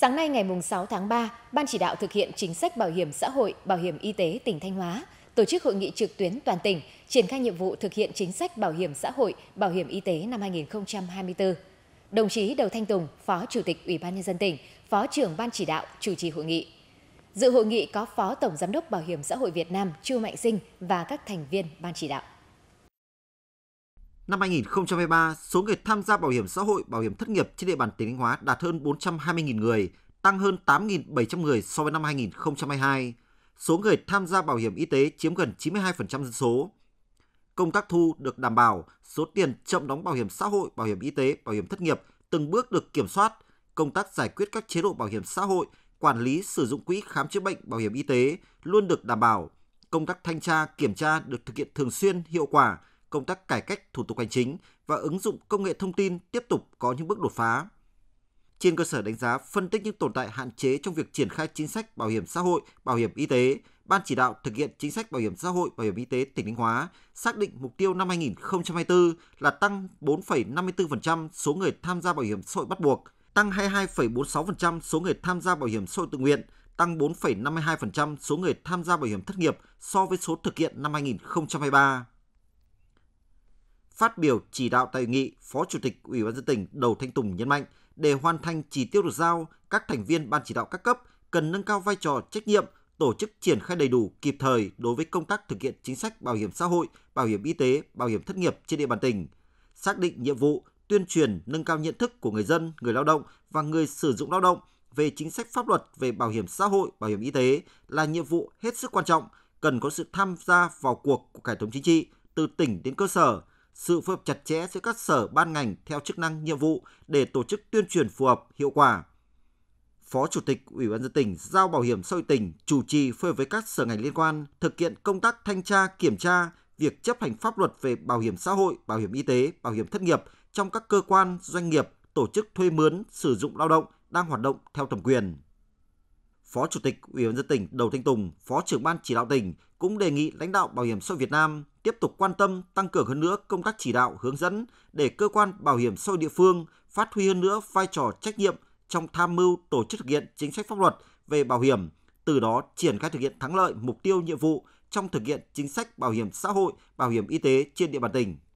Sáng nay ngày 6 tháng 3, Ban chỉ đạo thực hiện chính sách bảo hiểm xã hội, bảo hiểm y tế tỉnh Thanh Hóa tổ chức hội nghị trực tuyến toàn tỉnh, triển khai nhiệm vụ thực hiện chính sách bảo hiểm xã hội, bảo hiểm y tế năm 2024. Đồng chí Đầu Thanh Tùng, Phó Chủ tịch Ủy ban nhân dân tỉnh, Phó trưởng Ban chỉ đạo chủ trì hội nghị. Dự hội nghị có Phó Tổng giám đốc Bảo hiểm xã hội Việt Nam Chu Mạnh Sinh và các thành viên ban chỉ đạo. Năm 2023, số người tham gia bảo hiểm xã hội, bảo hiểm thất nghiệp trên địa bàn tỉnh Thanh Hóa đạt hơn 420.000 người, tăng hơn 8.700 người so với năm 2022. Số người tham gia bảo hiểm y tế chiếm gần 92% dân số. Công tác thu được đảm bảo, số tiền chậm đóng bảo hiểm xã hội, bảo hiểm y tế, bảo hiểm thất nghiệp từng bước được kiểm soát, công tác giải quyết các chế độ bảo hiểm xã hội, quản lý sử dụng quỹ khám chữa bệnh, bảo hiểm y tế luôn được đảm bảo. Công tác thanh tra, kiểm tra được thực hiện thường xuyên, hiệu quả, công tác cải cách thủ tục hành chính và ứng dụng công nghệ thông tin tiếp tục có những bước đột phá. Trên cơ sở đánh giá phân tích những tồn tại hạn chế trong việc triển khai chính sách bảo hiểm xã hội, bảo hiểm y tế, Ban chỉ đạo thực hiện chính sách bảo hiểm xã hội, bảo hiểm y tế tỉnh Thanh Hóa xác định mục tiêu năm 2024 là tăng 4,54% số người tham gia bảo hiểm xã hội bắt buộc, tăng 22,46% số người tham gia bảo hiểm xã hội tự nguyện, tăng 4,52% số người tham gia bảo hiểm thất nghiệp so với số thực hiện năm 2023. Phát biểu chỉ đạo tại nghị, Phó Chủ tịch Ủy ban dân tỉnh Đầu Thanh Tùng nhấn mạnh, để hoàn thành chỉ tiêu được giao, các thành viên ban chỉ đạo các cấp cần nâng cao vai trò trách nhiệm, tổ chức triển khai đầy đủ kịp thời đối với công tác thực hiện chính sách bảo hiểm xã hội, bảo hiểm y tế, bảo hiểm thất nghiệp trên địa bàn tỉnh. Xác định nhiệm vụ tuyên truyền nâng cao nhận thức của người dân, người lao động và người sử dụng lao động về chính sách pháp luật về bảo hiểm xã hội, bảo hiểm y tế là nhiệm vụ hết sức quan trọng, cần có sự tham gia vào cuộc của cả hệ thống chính trị từ tỉnh đến cơ sở sự phối hợp chặt chẽ giữa các sở ban ngành theo chức năng nhiệm vụ để tổ chức tuyên truyền phù hợp hiệu quả. Phó Chủ tịch Ủy ban dân tỉnh giao Bảo hiểm xã hội tỉnh chủ trì phối hợp với các sở ngành liên quan thực hiện công tác thanh tra, kiểm tra việc chấp hành pháp luật về bảo hiểm xã hội, bảo hiểm y tế, bảo hiểm thất nghiệp trong các cơ quan, doanh nghiệp, tổ chức thuê mướn, sử dụng lao động đang hoạt động theo thẩm quyền. Phó Chủ tịch Ủy ban dân tỉnh Đầu Thanh Tùng, Phó trưởng ban chỉ đạo tỉnh cũng đề nghị lãnh đạo Bảo hiểm xã hội Việt Nam tiếp tục quan tâm tăng cường hơn nữa công tác chỉ đạo hướng dẫn để cơ quan bảo hiểm xã hội địa phương phát huy hơn nữa vai trò trách nhiệm trong tham mưu tổ chức thực hiện chính sách pháp luật về bảo hiểm, từ đó triển khai thực hiện thắng lợi mục tiêu nhiệm vụ trong thực hiện chính sách bảo hiểm xã hội, bảo hiểm y tế trên địa bàn tỉnh.